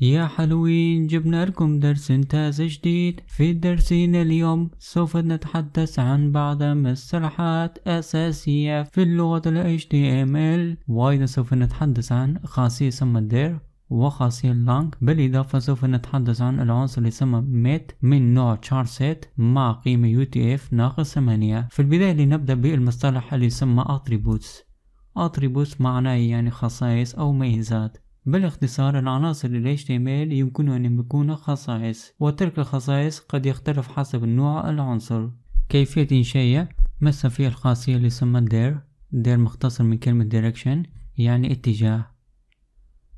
يا حلوين جبنا لكم درس تاز جديد في درسنا اليوم سوف نتحدث عن بعض المصطلحات أساسية في اللغة ال HTML وأيضا سوف نتحدث عن خاصية يسمى دير وخاصية لانك بالإضافة سوف نتحدث عن العنصر اللي يسمى ميت من نوع char set مع قيمة UTF ناقص 8 في البداية لنبدأ بالمصطلح اللي يسمى attributes attributes معناه يعني خصائص أو ميزات بالاختصار العناصر ال HTML يمكن أن يكون خصائص وتلك الخصائص قد يختلف حسب النوع العنصر كيفية إنشائه مثلا في الخاصية اللي يسمى دير دير مختصر من كلمة direction يعني اتجاه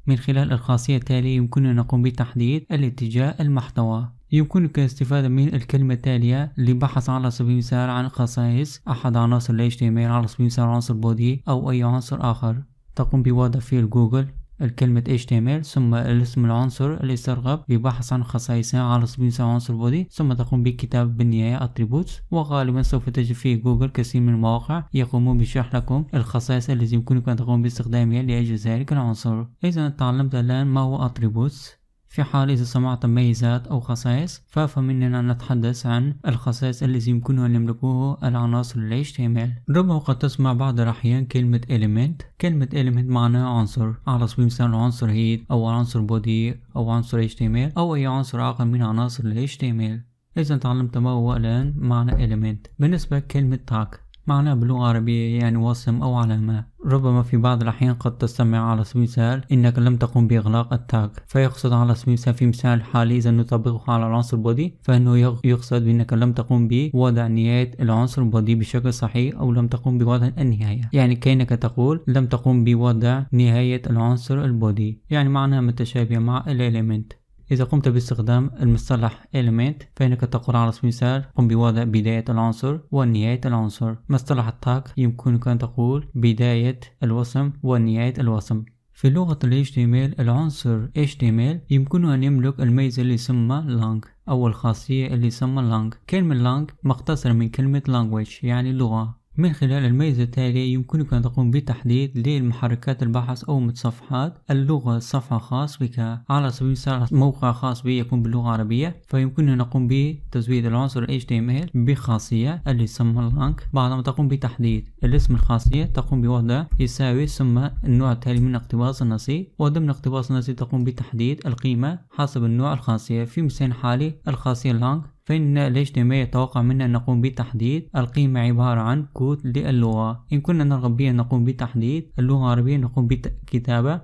من خلال الخاصية التالية يمكننا نقوم بتحديد الاتجاه المحتوى يمكنك الاستفادة من الكلمة التالية لبحث على سبيل المثال عن خصائص أحد عناصر ال HTML على سبيل المثال عنصر بودي أو أي عنصر آخر تقوم بوضع في جوجل الكلمة HTML ثم الاسم العنصر ترغب ببحث عن خصائصها على سبيل المثال عنصر بودي ثم تقوم بكتاب بالنهاية attributes وغالبا سوف تجد في جوجل كثير من المواقع يقومون بشرح لكم الخصائص التي يمكنك أن تقوم باستخدامها لأجل ذلك العنصر إذا تعلمت الآن ما هو attributes في حال إذا سمعت ميزات أو خصائص ففمننا نتحدث عن الخصائص التي يمكنها أن يملكوه العناصر ال HTML ربما قد تسمع بعض الأحيان كلمة element كلمة element معناها عنصر على سبيل المثال عنصر heat أو عنصر body أو عنصر HTML أو أي عنصر آخر من عناصر ال HTML إذا تعلمت ما هو الآن معنى element بالنسبة لكلمة tag معناها باللغة العربية يعني وسم أو علامة ربما في بعض الأحيان قد تستمع على سبيل المثال إنك لم تقم بإغلاق التاج فيقصد على سبيل المثال في مثال حالي إذا نطبقه على العنصر بودي فإنه يقصد بأنك لم تقم بوضع نهاية العنصر بودي بشكل صحيح أو لم تقم بوضع النهاية يعني كأنك تقول لم تقم بوضع نهاية العنصر البودي يعني معناها متشابه مع الإليمنت إذا قمت باستخدام المصطلح element فإنك تقول على سبيل المثال قم بوضع بداية العنصر ونهاية العنصر مصطلح tag يمكنك أن تقول بداية الوسم ونهاية الوسم في لغة ال HTML العنصر HTML يمكنه أن يملك الميزة اللي يسمى long أو الخاصية اللي يسمى long كلمة long مقتصرة من كلمة language يعني لغة من خلال الميزة التالية يمكنك أن تقوم بتحديد للمحركات البحث أو متصفحات اللغة صفحة خاص بك على سبيل المثال موقع خاص بي يكون باللغة العربية فيمكننا نقوم بتزويد العنصر HTML بخاصية اللي يسمى اللانك بعدما تقوم بتحديد الاسم الخاصية تقوم بوضع يساوي ثم النوع التالي من اقتباس النصي وضمن اقتباس النصي تقوم بتحديد القيمة حسب النوع الخاصية في مثال حالي الخاصية اللانك فإن الاجتماع يتوقع منا أن نقوم بتحديد القيمة عبارة عن كود للغة إن كنا نرغب بها نقوم بتحديد اللغة العربية نقوم بكتابة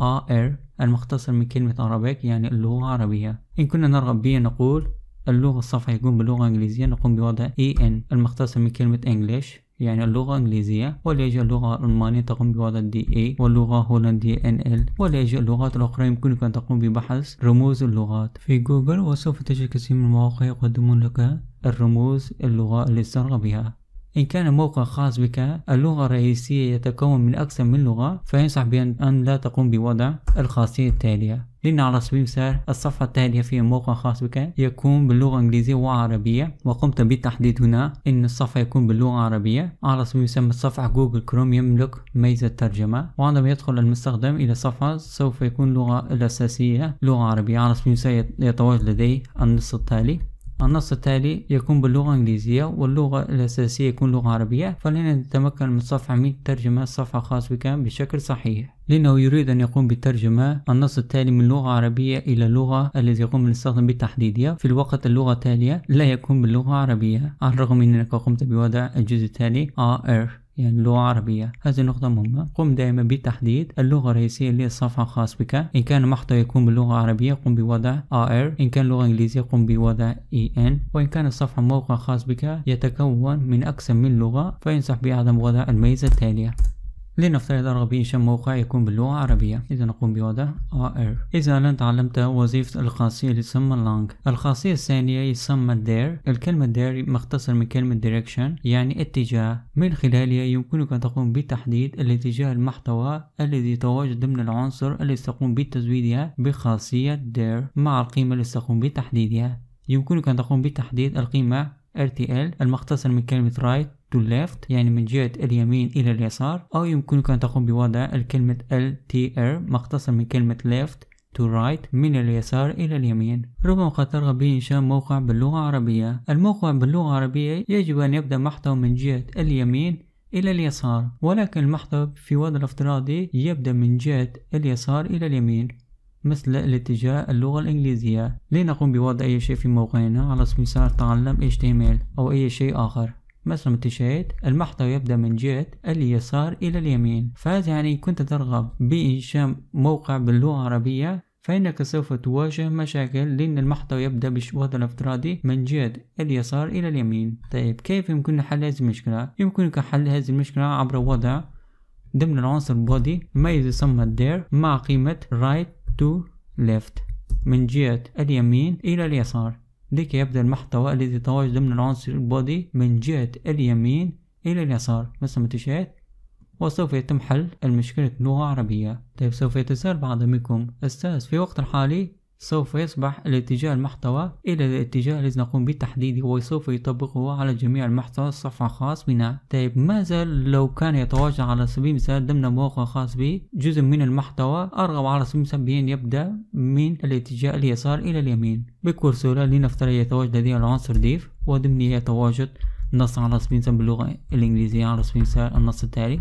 AR المختصر من كلمة عربيك يعني اللغة العربية إن كنا نرغب بها نقول اللغة الصفحة يكون باللغة الإنجليزية نقوم بوضع EN المختصر من كلمة English يعني اللغة الإنجليزية وليجي اللغة الألمانية تقوم بوضع دي اي واللغة الهولندية ان ال وليجي اللغات الأخرى يمكنك أن تقوم ببحث رموز اللغات في جوجل وسوف تجد كثير من المواقع يقدمون لك الرموز اللغة التي ترغب بها إن كان موقع خاص بك اللغة الرئيسية يتكون من أكثر من لغة فينصح بأن لا تقوم بوضع الخاصية التالية لأن على سبيل المثال الصفحة التالية في موقع خاص بك يكون باللغة الإنجليزية وعربية وقمت بالتحديد هنا أن الصفحة يكون باللغة العربية على سبيل المثال صفحة جوجل كروم يملك ميزة ترجمة وعندما يدخل المستخدم إلى الصفحة سوف يكون اللغة الأساسية لغة عربية على سبيل المثال يتواجد لديه النص التالي النص التالي يكون باللغة الإنجليزية واللغة الأساسية يكون لغة عربية فلن نتمكن من صفحة من ترجمة صفحة خاص بك بشكل صحيح لأنه يريد أن يقوم بترجمة النص التالي من لغة عربية إلى لغة التي يقوم المستخدم بتحديدها في الوقت اللغة التالية لا يكون باللغة العربية على الرغم من أنك قمت بوضع الجزء التالي AR يعني اللغة العربية هذه نقطة مهمة قم دائما بتحديد اللغة الرئيسية للصفحة الخاص بك إن كان المحتوى يكون باللغة العربية قم بوضع AR إن كان لغة إنجليزية قم بوضع EN وإن كان الصفحة موقع خاص بك يتكون من أكثر من لغة فينصح بعدم وضع الميزة التالية لنفترض الغربي إنشاء موقع يكون باللغة العربية إذا نقوم بوضع AR إذا لن تعلمت وظيفة الخاصية اللي تسمى long الخاصية الثانية يسمى دير الكلمة دير مختصر من كلمة direction يعني اتجاه من خلالها يمكنك أن تقوم بتحديد الاتجاه المحتوى الذي يتواجد ضمن العنصر الذي تقوم بتزويدها بخاصية دير مع القيمة التي تقوم بتحديدها يمكنك أن تقوم بتحديد القيمة RTL المختصر من كلمة write to left يعني من جهة اليمين إلى اليسار أو يمكنك أن تقوم بوضع الكلمة LTR مختصر من كلمة left to right من اليسار إلى اليمين ربما قد ترغب بإنشاء موقع باللغة العربية الموقع باللغة العربية يجب أن يبدأ محتوى من جهة اليمين إلى اليسار ولكن المحتوى في وضع الافتراضي يبدأ من جهة اليسار إلى اليمين مثل الاتجاه اللغة الإنجليزية لنقوم بوضع أي شيء في موقعنا على سبيل المثال تعلم HTML أو أي شيء آخر مثلا التيشيرت المحتوى يبدأ من جهة اليسار إلى اليمين فهذا يعني كنت ترغب بإنشاء موقع باللغة العربية فإنك سوف تواجه مشاكل لأن المحتوى يبدأ بالوضع الافتراضي من جهة اليسار إلى اليمين طيب كيف يمكننا حل هذه المشكلة؟ يمكنك حل هذه المشكلة عبر وضع ضمن العنصر بودي ما يسمى there مع قيمة right to left من جهة اليمين إلى اليسار لكي يبدأ المحتوى الذي تواجد ضمن العنصر البودي من جهة اليمين إلى اليسار مثل ما تشاهد وسوف يتم حل المشكلة لغة عربية طيب سوف يتساءل بعض منكم أستاذ في وقت الحالي سوف يصبح الاتجاه المحتوى إلى الاتجاه الذي نقوم بتحديده وسوف يطبقه على جميع المحتوى الصفحة الخاص بنا طيب ماذا لو كان يتواجد على سبيل المثال ضمن موقع خاص بي جزء من المحتوى أرغب على سبيل المثال بأن يبدأ من الاتجاه اليسار إلى اليمين بكورسولا لنفترض يتواجد لدي العنصر ديف وضمنه يتواجد نص على سبيل المثال باللغة الإنجليزية على سبيل المثال النص التالي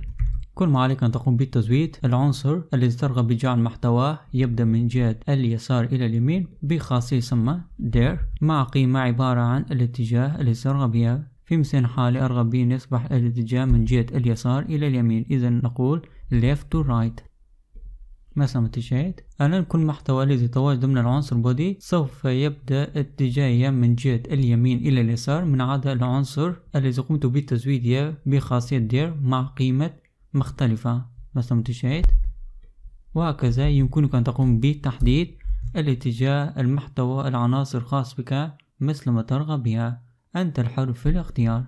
كل ما عليك أن تقوم بالتزويد العنصر الذي ترغب بجعل محتواه يبدأ من جهة اليسار إلى اليمين بخاصية يسمى دير مع قيمة عبارة عن الاتجاه الذي ترغب بها في مثال حالي أرغب بأن يصبح الاتجاه من جهة اليسار إلى اليمين إذا نقول left to right مثلا ما اتجاهات الآن كل محتوى الذي تواجد ضمن العنصر بودي سوف يبدأ اتجاهيا من جهة اليمين إلى اليسار من عدا العنصر الذي قمت بتزويده بخاصية دير مع قيمة مختلفة مثل ما تشاهد وهكذا يمكنك أن تقوم بتحديد الاتجاه المحتوى العناصر الخاص بك مثل ما ترغب بها أنت الحر في الاختيار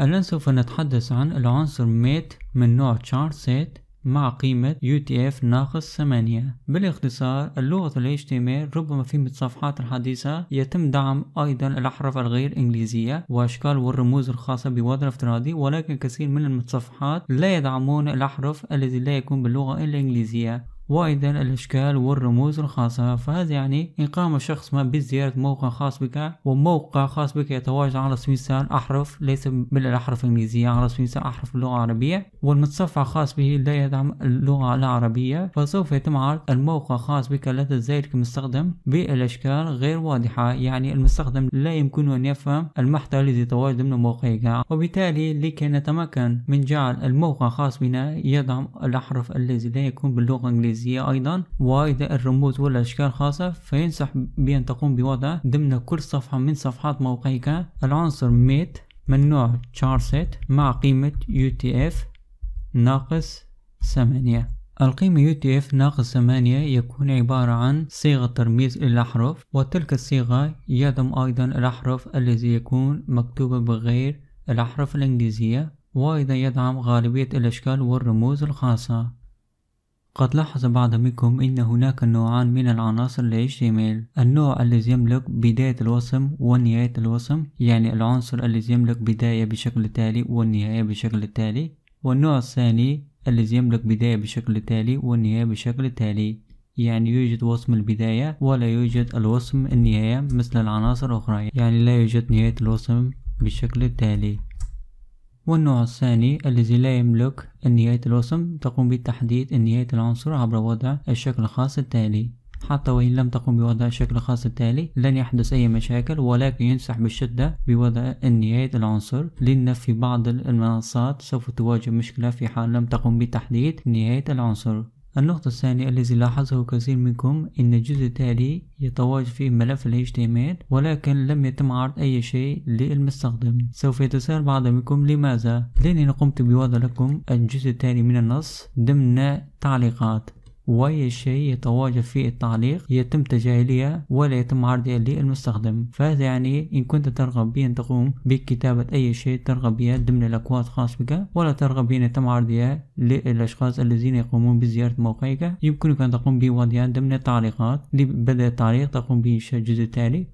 الآن سوف نتحدث عن العنصر ميت من نوع تشارت سيت مع قيمة UTF ناقص 8 بالاختصار اللغة ال HTML ربما في متصفحات الحديثة يتم دعم أيضا الأحرف الغير إنجليزية وأشكال والرموز الخاصة بوضع الافتراضي ولكن كثير من المتصفحات لا يدعمون الأحرف الذي لا يكون باللغة الإنجليزية وأيضا الأشكال والرموز الخاصة فهذا يعني إن قام شخص ما بزيارة موقع خاص بك وموقع خاص بك يتواجد على سويسرا أحرف ليس بالأحرف الإنجليزية على سويسرا أحرف باللغة العربية والمتصفح الخاص به لا يدعم اللغة العربية فسوف يتم عرض الموقع الخاص بك لدى ذلك المستخدم بالأشكال غير واضحة يعني المستخدم لا يمكنه أن يفهم المحتوى الذي يتواجد ضمن موقعك وبالتالي لكي نتمكن من جعل الموقع الخاص بنا يدعم الأحرف الذي لا يكون باللغة الإنجليزية الإنجليزية أيضا وأيضا الرموز والأشكال خاصة فينصح بأن تقوم بوضع ضمن كل صفحة من صفحات موقعك العنصر ميت من نوع تشارسيت مع قيمة UTF ناقص ثمانية القيمة UTF ناقص ثمانية يكون عبارة عن صيغة ترميز للأحرف وتلك الصيغة يضم أيضا الأحرف الذي يكون مكتوبة بغير الأحرف الإنجليزية وأيضا يدعم غالبية الأشكال والرموز الخاصة قد لاحظ بعض منكم أن هناك نوعان من العناصر ل النوع الذي يملك بداية الوسم ونهاية الوسم يعني العنصر الذي يملك بداية بشكل تالي والنهاية بشكل تالي والنوع الثاني الذي يملك بداية بشكل تالي والنهاية بشكل تالي يعني يوجد وسم البداية ولا يوجد الوسم النهاية مثل العناصر الأخرى يعني لا يوجد نهاية الوسم بالشكل التالي والنوع الثاني الذي لا يملك نهاية الوسم تقوم بتحديد نهاية العنصر عبر وضع الشكل الخاص التالي حتى وإن لم تقم بوضع الشكل الخاص التالي لن يحدث أي مشاكل ولكن ينصح بالشدة بوضع نهاية العنصر لأن في بعض المنصات سوف تواجه مشكلة في حال لم تقم بتحديد نهاية العنصر النقطة الثانية الذي لاحظه كثير منكم أن الجزء التالي يتواجد في ملف ال HTML ولكن لم يتم عرض أي شيء للمستخدم سوف يتساءل بعض منكم لماذا؟ لأنني قمت بوضع لكم الجزء التالي من النص ضمن تعليقات واي شيء يتواجد في التعليق يتم تجاهلها ولا يتم عرضها للمستخدم فهذا يعني إن كنت ترغب بأن تقوم بكتابة أي شيء ترغب بها ضمن الأكواد الخاص بك ولا ترغب بأن يتم عرضها للأشخاص الذين يقومون بزيارة موقعك يمكنك أن تقوم بوضعها ضمن التعليقات لبدء التعليق تقوم بإنشاء التالي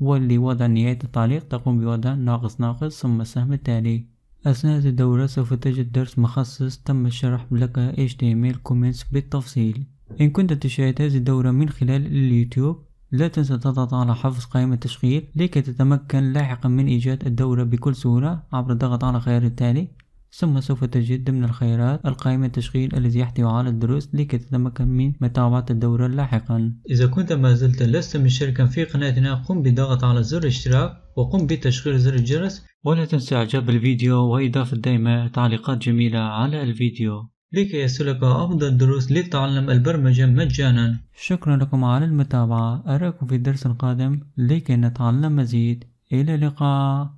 واللي وضع نهاية التعليق تقوم بوضع ناقص ناقص ثم السهم التالي أثناء الدورة سوف تجد درس مخصص تم الشرح لك HTML Comments بالتفصيل إن كنت تشاهد هذه الدورة من خلال اليوتيوب لا تنسى تضغط على حفظ قائمة التشغيل لكي تتمكن لاحقا من إيجاد الدورة بكل سهولة عبر الضغط على الخيار التالي ثم سوف تجد ضمن الخيارات القائمة التشغيل الذي يحتوي على الدروس لكي تتمكن من متابعة الدورة لاحقا إذا كنت ما زلت لست مشتركا في قناتنا قم بالضغط على زر الاشتراك وقم بتشغيل زر الجرس ولا تنسى إعجاب الفيديو وإضافة دائما تعليقات جميلة على الفيديو لكي يصلك أفضل الدروس لتعلم البرمجة مجانا شكرا لكم على المتابعة أراكم في الدرس القادم لكي نتعلم مزيد إلى اللقاء